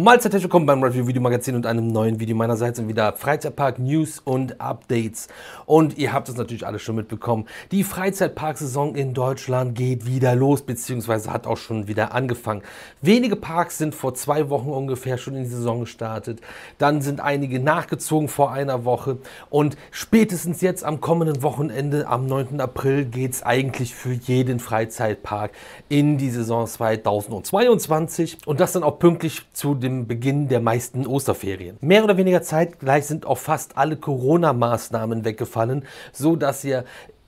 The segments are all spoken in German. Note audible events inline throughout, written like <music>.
Mahlzeit, herzlich willkommen beim Review Video Magazin und einem neuen Video meinerseits und wieder Freizeitpark News und Updates. Und ihr habt es natürlich alle schon mitbekommen. Die Freizeitparksaison in Deutschland geht wieder los, beziehungsweise hat auch schon wieder angefangen. Wenige Parks sind vor zwei Wochen ungefähr schon in die Saison gestartet. Dann sind einige nachgezogen vor einer Woche. Und spätestens jetzt am kommenden Wochenende, am 9. April, geht es eigentlich für jeden Freizeitpark in die Saison 2022. Und das dann auch pünktlich zu dem dem Beginn der meisten Osterferien. Mehr oder weniger zeitgleich sind auch fast alle Corona-Maßnahmen weggefallen, so dass ihr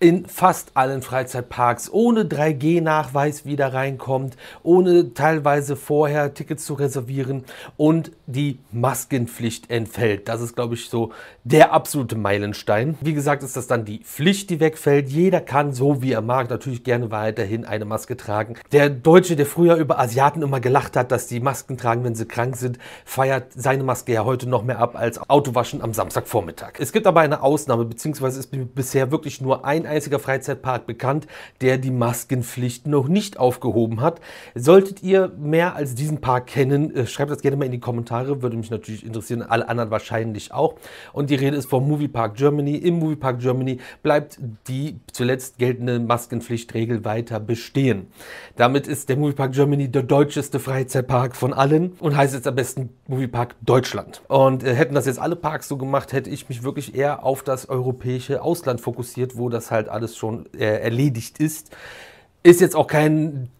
in fast allen Freizeitparks ohne 3G-Nachweis wieder reinkommt, ohne teilweise vorher Tickets zu reservieren und die Maskenpflicht entfällt. Das ist, glaube ich, so der absolute Meilenstein. Wie gesagt, ist das dann die Pflicht, die wegfällt. Jeder kann, so wie er mag, natürlich gerne weiterhin eine Maske tragen. Der Deutsche, der früher über Asiaten immer gelacht hat, dass die Masken tragen, wenn sie krank sind, feiert seine Maske ja heute noch mehr ab als Autowaschen am Samstagvormittag. Es gibt aber eine Ausnahme, beziehungsweise ist bisher wirklich nur ein einziger Freizeitpark bekannt, der die Maskenpflicht noch nicht aufgehoben hat. Solltet ihr mehr als diesen Park kennen, äh, schreibt das gerne mal in die Kommentare, würde mich natürlich interessieren, alle anderen wahrscheinlich auch. Und die Rede ist vom Moviepark Germany. Im Moviepark Germany bleibt die zuletzt geltende Maskenpflichtregel weiter bestehen. Damit ist der Moviepark Germany der deutscheste Freizeitpark von allen und heißt jetzt am besten Moviepark Deutschland. Und äh, hätten das jetzt alle Parks so gemacht, hätte ich mich wirklich eher auf das europäische Ausland fokussiert, wo das halt alles schon äh, erledigt ist. Ist jetzt auch kein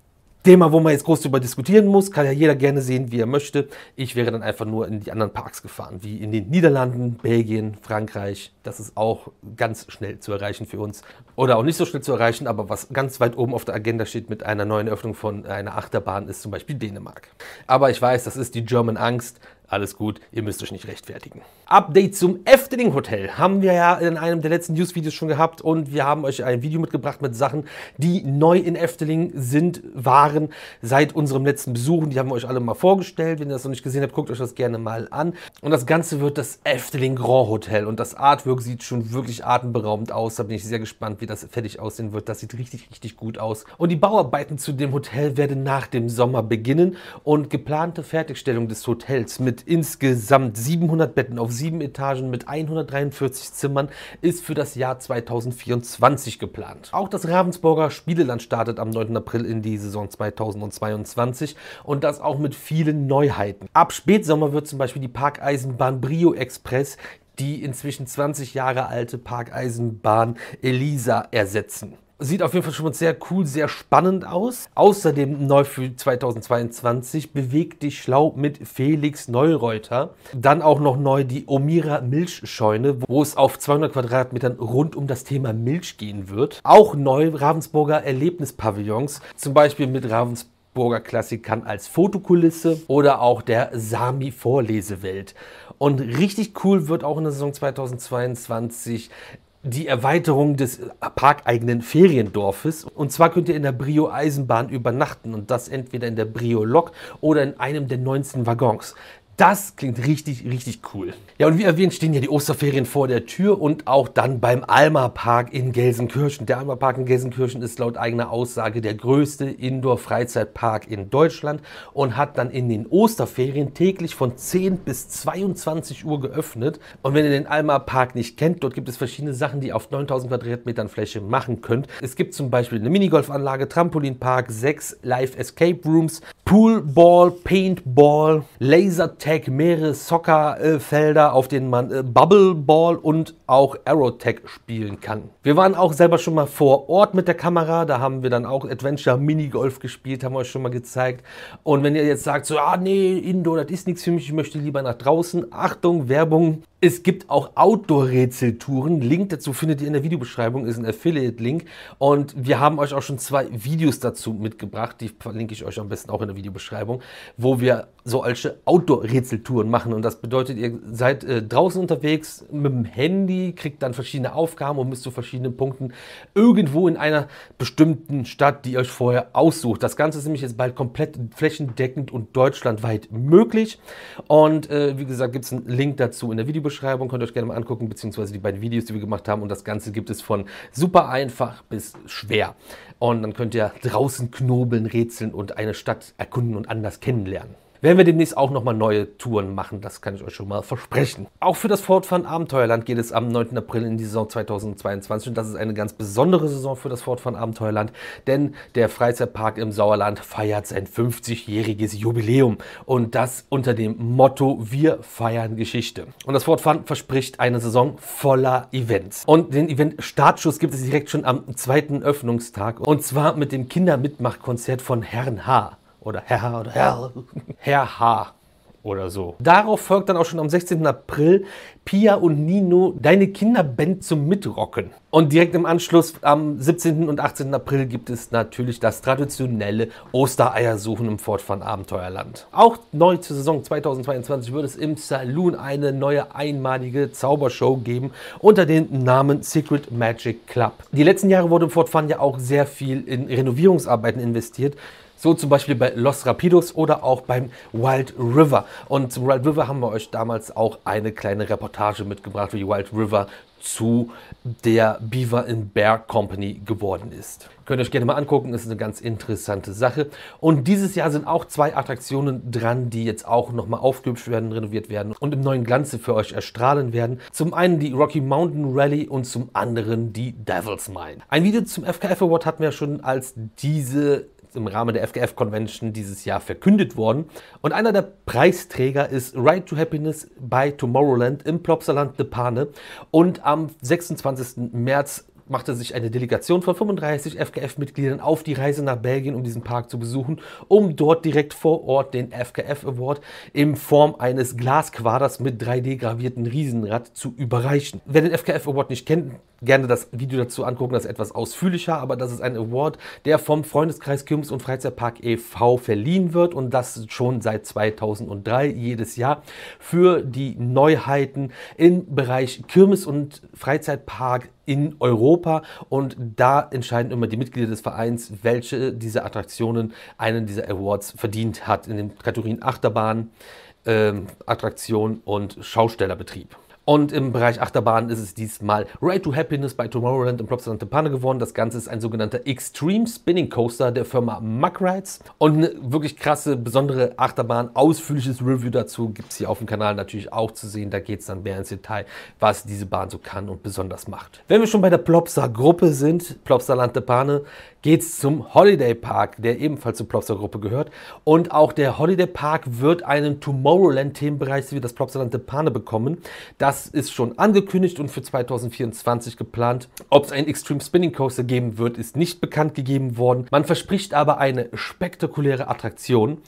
Thema, wo man jetzt groß darüber diskutieren muss, kann ja jeder gerne sehen, wie er möchte. Ich wäre dann einfach nur in die anderen Parks gefahren, wie in den Niederlanden, Belgien, Frankreich. Das ist auch ganz schnell zu erreichen für uns. Oder auch nicht so schnell zu erreichen, aber was ganz weit oben auf der Agenda steht mit einer neuen Öffnung von einer Achterbahn, ist zum Beispiel Dänemark. Aber ich weiß, das ist die German Angst alles gut, ihr müsst euch nicht rechtfertigen. Update zum Efteling Hotel haben wir ja in einem der letzten News-Videos schon gehabt und wir haben euch ein Video mitgebracht mit Sachen, die neu in Efteling sind, waren seit unserem letzten Besuch. Und Die haben wir euch alle mal vorgestellt. Wenn ihr das noch nicht gesehen habt, guckt euch das gerne mal an. Und das Ganze wird das Efteling Grand Hotel und das Artwork sieht schon wirklich atemberaubend aus. Da bin ich sehr gespannt, wie das fertig aussehen wird. Das sieht richtig, richtig gut aus. Und die Bauarbeiten zu dem Hotel werden nach dem Sommer beginnen und geplante Fertigstellung des Hotels mit mit insgesamt 700 Betten auf sieben Etagen mit 143 Zimmern ist für das Jahr 2024 geplant. Auch das Ravensburger Spieleland startet am 9. April in die Saison 2022 und das auch mit vielen Neuheiten. Ab Spätsommer wird zum Beispiel die Parkeisenbahn Brio Express die inzwischen 20 Jahre alte Parkeisenbahn Elisa ersetzen. Sieht auf jeden Fall schon mal sehr cool, sehr spannend aus. Außerdem neu für 2022 bewegt dich schlau mit Felix Neureuter. Dann auch noch neu die Omira Milchscheune, wo es auf 200 Quadratmetern rund um das Thema Milch gehen wird. Auch neu Ravensburger Erlebnispavillons, zum Beispiel mit Ravensburger Burger Klassikern als Fotokulisse oder auch der Sami Vorlesewelt. Und richtig cool wird auch in der Saison 2022 die Erweiterung des parkeigenen Feriendorfes. Und zwar könnt ihr in der Brio Eisenbahn übernachten und das entweder in der Brio Lok oder in einem der 19 Waggons. Das klingt richtig, richtig cool. Ja, und wie erwähnt, stehen ja die Osterferien vor der Tür und auch dann beim Alma Park in Gelsenkirchen. Der Alma Park in Gelsenkirchen ist laut eigener Aussage der größte Indoor-Freizeitpark in Deutschland und hat dann in den Osterferien täglich von 10 bis 22 Uhr geöffnet. Und wenn ihr den Alma Park nicht kennt, dort gibt es verschiedene Sachen, die ihr auf 9000 Quadratmetern Fläche machen könnt. Es gibt zum Beispiel eine Minigolfanlage, Trampolinpark, sechs Live Escape Rooms, Poolball, Paintball, Laser Tag mehrere Soccer-Felder, auf denen man äh, Bubble Ball und auch Aerotech spielen kann. Wir waren auch selber schon mal vor Ort mit der Kamera, da haben wir dann auch Adventure Minigolf gespielt, haben wir euch schon mal gezeigt. Und wenn ihr jetzt sagt, so, ah nee, Indoor, das ist nichts für mich, ich möchte lieber nach draußen, Achtung, Werbung, es gibt auch Outdoor-Rätseltouren. Link dazu findet ihr in der Videobeschreibung, ist ein Affiliate-Link. Und wir haben euch auch schon zwei Videos dazu mitgebracht, die verlinke ich euch am besten auch in der Videobeschreibung, wo wir solche Outdoor-Rätseltouren machen. Und das bedeutet, ihr seid äh, draußen unterwegs mit dem Handy, kriegt dann verschiedene Aufgaben und müsst zu verschiedenen Punkten irgendwo in einer bestimmten Stadt, die ihr euch vorher aussucht. Das Ganze ist nämlich jetzt bald komplett flächendeckend und deutschlandweit möglich. Und äh, wie gesagt, gibt es einen Link dazu in der Videobeschreibung. Videobeschreibung, könnt ihr euch gerne mal angucken, beziehungsweise die beiden Videos, die wir gemacht haben. Und das Ganze gibt es von super einfach bis schwer. Und dann könnt ihr draußen knobeln, rätseln und eine Stadt erkunden und anders kennenlernen werden wir demnächst auch nochmal neue Touren machen, das kann ich euch schon mal versprechen. Auch für das Ford Abenteuerland geht es am 9. April in die Saison 2022 und das ist eine ganz besondere Saison für das Ford Abenteuerland, denn der Freizeitpark im Sauerland feiert sein 50-jähriges Jubiläum und das unter dem Motto Wir feiern Geschichte. Und das Ford verspricht eine Saison voller Events. Und den Event-Startschuss gibt es direkt schon am zweiten Öffnungstag und zwar mit dem Kindermitmachkonzert von Herrn H oder Herr oder Herr, <laughs> Herr H. oder so. Darauf folgt dann auch schon am 16. April Pia und Nino Deine Kinderband zum Mitrocken. Und direkt im Anschluss am 17. und 18. April gibt es natürlich das traditionelle Ostereiersuchen im Fort von Abenteuerland. Auch neu zur Saison 2022 wird es im Saloon eine neue einmalige Zaubershow geben unter dem Namen Secret Magic Club. Die letzten Jahre wurde im Fort Fun ja auch sehr viel in Renovierungsarbeiten investiert. So zum Beispiel bei Los Rapidos oder auch beim Wild River. Und zum Wild River haben wir euch damals auch eine kleine Reportage mitgebracht, wie Wild River zu der Beaver in Bear Company geworden ist. Könnt ihr euch gerne mal angucken, ist eine ganz interessante Sache. Und dieses Jahr sind auch zwei Attraktionen dran, die jetzt auch nochmal aufgehübscht werden, renoviert werden und im neuen Glanze für euch erstrahlen werden. Zum einen die Rocky Mountain Rally und zum anderen die Devil's Mine. Ein Video zum FKF Award hatten wir schon, als diese im Rahmen der FKF-Convention dieses Jahr verkündet worden. Und einer der Preisträger ist Ride to Happiness by Tomorrowland im Plopsaland De Pane. Und am 26. März machte sich eine Delegation von 35 FKF-Mitgliedern auf die Reise nach Belgien, um diesen Park zu besuchen, um dort direkt vor Ort den FKF Award in Form eines Glasquaders mit 3D gravierten Riesenrad zu überreichen. Wer den FKF Award nicht kennt, gerne das Video dazu angucken, das ist etwas ausführlicher, aber das ist ein Award, der vom Freundeskreis Kirmes- und Freizeitpark e.V. verliehen wird und das schon seit 2003 jedes Jahr für die Neuheiten im Bereich Kirmes- und Freizeitpark in Europa und da entscheiden immer die Mitglieder des Vereins, welche dieser Attraktionen einen dieser Awards verdient hat in den Kategorien Achterbahn, ähm, Attraktion und Schaustellerbetrieb. Und im Bereich Achterbahn ist es diesmal Ride to Happiness bei Tomorrowland in Props Panne geworden. Das Ganze ist ein sogenannter Extreme Spinning Coaster der Firma Mack Rides. Und eine wirklich krasse, besondere Achterbahn. Ausführliches Review dazu gibt es hier auf dem Kanal natürlich auch zu sehen. Da geht es dann mehr ins Detail, was diese Bahn so kann und besonders macht. Wenn wir schon bei der Plopsa-Gruppe sind, Plopsa Lante geht es zum Holiday Park, der ebenfalls zur Plopsa Gruppe gehört. Und auch der Holiday Park wird einen Tomorrowland Themenbereich wie das Plopsaland Depane bekommen. Das ist schon angekündigt und für 2024 geplant. Ob es einen Extreme Spinning Coaster geben wird, ist nicht bekannt gegeben worden. Man verspricht aber eine spektakuläre Attraktion.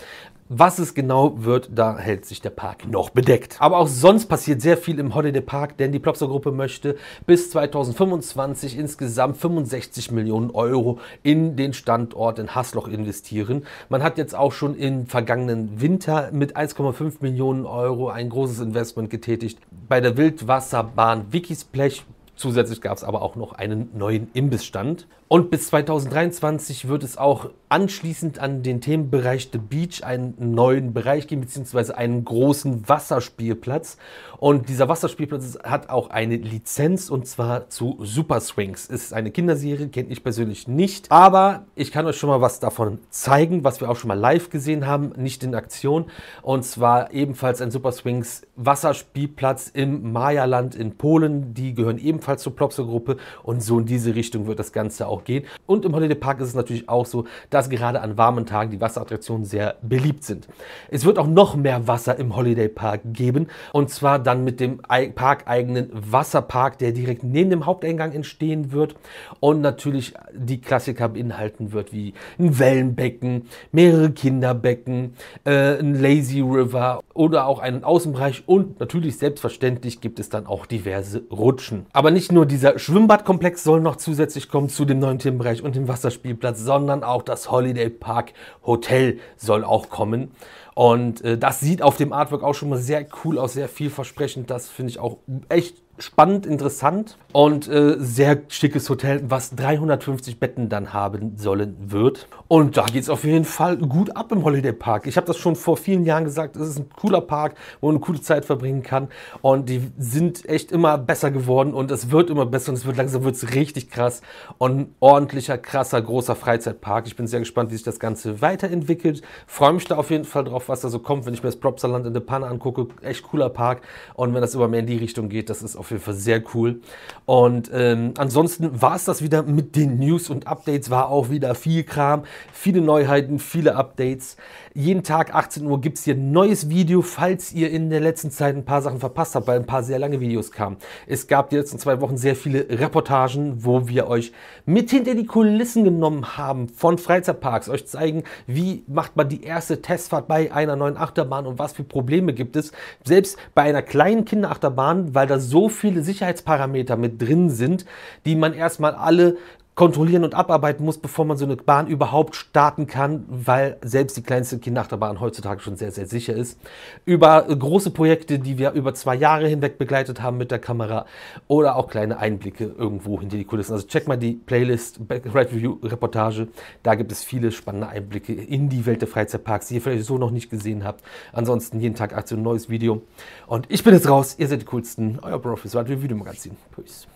Was es genau wird, da hält sich der Park noch bedeckt. Aber auch sonst passiert sehr viel im Holiday Park, denn die Plopsa-Gruppe möchte bis 2025 insgesamt 65 Millionen Euro in den Standort in Hasloch investieren. Man hat jetzt auch schon im vergangenen Winter mit 1,5 Millionen Euro ein großes Investment getätigt. Bei der Wildwasserbahn Wikisblech Zusätzlich gab es aber auch noch einen neuen Imbissstand. Und bis 2023 wird es auch anschließend an den Themenbereich The Beach einen neuen Bereich geben, beziehungsweise einen großen Wasserspielplatz. Und dieser Wasserspielplatz hat auch eine Lizenz und zwar zu Super Swings. Ist eine Kinderserie, kenne ich persönlich nicht. Aber ich kann euch schon mal was davon zeigen, was wir auch schon mal live gesehen haben, nicht in Aktion. Und zwar ebenfalls ein Super Swings Wasserspielplatz im Maya-Land in Polen. Die gehören ebenfalls ebenfalls zur Plopsa-Gruppe und so in diese Richtung wird das Ganze auch gehen. Und im Holiday Park ist es natürlich auch so, dass gerade an warmen Tagen die Wasserattraktionen sehr beliebt sind. Es wird auch noch mehr Wasser im Holiday Park geben und zwar dann mit dem parkeigenen Wasserpark, der direkt neben dem Haupteingang entstehen wird und natürlich die Klassiker beinhalten wird, wie ein Wellenbecken, mehrere Kinderbecken, äh, ein Lazy River oder auch einen Außenbereich und natürlich selbstverständlich gibt es dann auch diverse Rutschen. Aber nicht nur dieser Schwimmbadkomplex soll noch zusätzlich kommen zu dem neuen Themenbereich und dem Wasserspielplatz, sondern auch das Holiday Park Hotel soll auch kommen. Und äh, das sieht auf dem Artwork auch schon mal sehr cool aus, sehr vielversprechend. Das finde ich auch echt spannend, interessant und äh, sehr schickes Hotel, was 350 Betten dann haben sollen wird. Und da geht es auf jeden Fall gut ab im Holiday Park. Ich habe das schon vor vielen Jahren gesagt, es ist ein cooler Park, wo man eine coole Zeit verbringen kann. Und die sind echt immer besser geworden und es wird immer besser und es wird langsam wird's richtig krass und ein ordentlicher, krasser, großer Freizeitpark. Ich bin sehr gespannt, wie sich das Ganze weiterentwickelt. Freue mich da auf jeden Fall drauf, was da so kommt, wenn ich mir das Propsaland in der Panne angucke. Echt cooler Park. Und wenn das immer mehr in die Richtung geht, das ist auf auf jeden Fall sehr cool. Und ähm, ansonsten war es das wieder mit den News und Updates. War auch wieder viel Kram, viele Neuheiten, viele Updates. Jeden Tag 18 Uhr gibt es hier ein neues Video, falls ihr in der letzten Zeit ein paar Sachen verpasst habt, weil ein paar sehr lange Videos kamen. Es gab die letzten zwei Wochen sehr viele Reportagen, wo wir euch mit hinter die Kulissen genommen haben von Freizeitparks, euch zeigen, wie macht man die erste Testfahrt bei einer neuen Achterbahn und was für Probleme gibt es. Selbst bei einer kleinen Kinderachterbahn, weil da so viele Sicherheitsparameter mit drin sind, die man erstmal alle kontrollieren und abarbeiten muss, bevor man so eine Bahn überhaupt starten kann, weil selbst die kleinste Kinderachterbahn heutzutage schon sehr, sehr sicher ist. Über große Projekte, die wir über zwei Jahre hinweg begleitet haben mit der Kamera oder auch kleine Einblicke irgendwo hinter die Kulissen. Also check mal die Playlist Back Red Review Reportage. Da gibt es viele spannende Einblicke in die Welt der Freizeitparks, die ihr vielleicht so noch nicht gesehen habt. Ansonsten jeden Tag Aktion, neues Video. Und ich bin jetzt raus. Ihr seid die coolsten. Euer Profis Red Review Magazin. Peace.